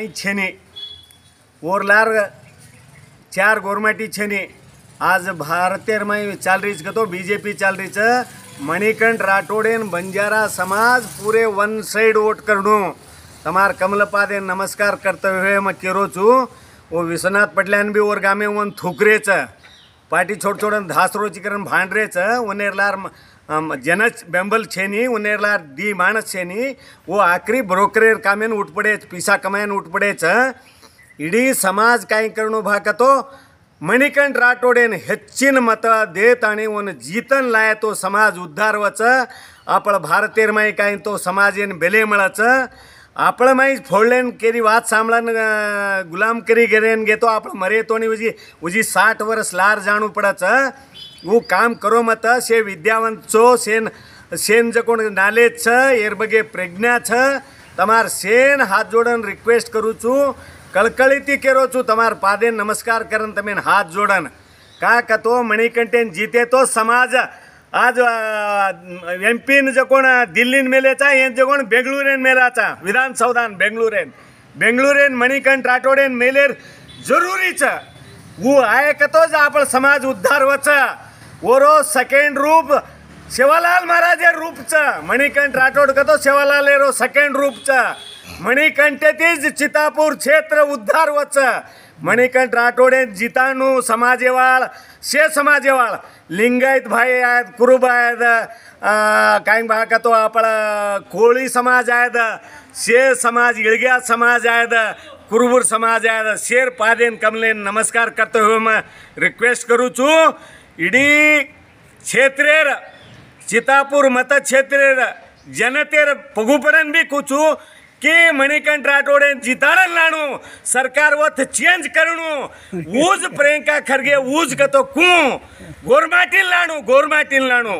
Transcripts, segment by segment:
ಐದು ಛೆನಿ ಓರ್ಲಾರ್ ಚಾರ್ ಗೋರ್ಮೆಟಿ ಛೆನಿ आज भारतीय में चाल रही है तो बीजेपी चाल रही है मणिकंठ राठौड़े बंजारा समाज पूरे वन साइड वोट करणू તમારા કમલપાદે નમસ્કાર કર્તવ્યમાં કેરો છું ઓ વિશ્વનાથ પટલાન બી ઓર ગામે ઓન થુકરે છે પાટી છોડ છોડ ધાસરો ચીકરણ ભાંડરે છે ઓને લાર जन बेंबल छेनी उनेरला डी माणस छेनी वो आखरी ब्रोकरेर कामेन उठ पडे पैसा कमायन उठ पड़े छ इडी समाज काही करणं भाकतो राठोड़े राठोडेन हचीन मत देत आणि ओन जीतन तो समाज उद्धारवाच आपण भारतीय माई काय तो समाज इन बेले म्हणाच आपण फोडलेन केरी केरी वाद सांभाळन गुलाम करी घेणे घेतो आपण मरे तो उजी साठ वर्ष लार जाणू पडच ನೀವು ಕಾಮ್ ಕರೋ ಮತ ಸೇ ವಿದ್ಯಾವಂತ છો ಸೇನ್ ಸೇನ್ ಜಕೋಣ ನಾಲೆજ છે એર બગે પ્રજ્ઞા છે તમાર સેન હાથ જોડન રિક્વેસ્ટ કરું છું કળકળીથી કેરો છું તમાર પાદે નમસ્કાર કરન તમે હાથ જોડન કાક તો મણિકંઠેન જીતે તો સમાજ आज एमपीन जे कोण दिल्लीन मेलेचा हे जे कोण बेंगळुरेन मेलाचा विधानसौधान बेंगळुरेन बेंगळुरेन मणिकंठ राठोडेन मेलेर जरुरीच वो आयकतोच आपण समाज उद्धार वचा વરો સેકન્ડ રૂપ સેવાલાલ મહારાજે રૂપ છે મણિકન રાઠોડ કતો સેવાલાલેરો સેકન્ડ રૂપ છે મણિકંટે થી જીતાપુર ક્ષેત્ર ઉદ્ધાર વચ મણિકન રાઠોડે જીતાનું સમાજેવાળ સે સમાજેવાળ લિંગાઈત ભાઈએ આદ કુરુ ભાઈ આ કાઈ ભાકાતો આપળ ખોળી સમાજ આદ સે સમાજ ઇળગ્યા સમાજ આદ કુરુવર સમાજ આદ શેર પાદન કમલેન નમસ્કાર કરતો હું મે રિક્વેસ્ટ કરું છું ઈડી ક્ષેત્રેર સીતાપુર મત ક્ષેત્રેર જનતેર પઘુ પડેન બી કુછુ કે મણિકનટ રાટોડેન જીતાણે લાણુ સરકાર ઓથ ચેન્જ કરણુ ઉજ પ્રેંકા ખર્ગે ઉજ કે તો કુ ગોરમાટી લાણુ ગોરમાટી લાણુ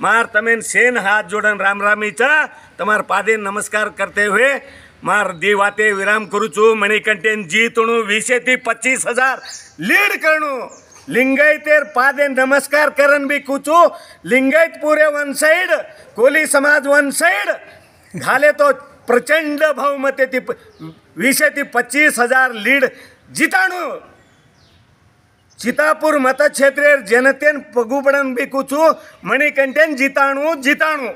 માર તમેન સેન હાથ જોડીને રામ રામી ચા તમારા પાડે નમસ્કાર karte hue માર દેવાતે વિરામ કરુ છું મણિકનટ જી તણો વિશેતી 25000 લીડ કરણુ લિંગાયતેર પાદે નમસ્કાર કરન બી કૂચું લિંગાયત પૂરે વન સાઈડ કોલી સમાજ વન સાઈડ ઘાલે તો પ્રચંડ બહુમતીથી વીસેથી પચીસ હજાર લીડ જીતાણું ચિતાપુર મતક્ષેત્રે જનતેન પગુબડન બી કૂચું મણિકંઠેન જીતાણું જીતાણું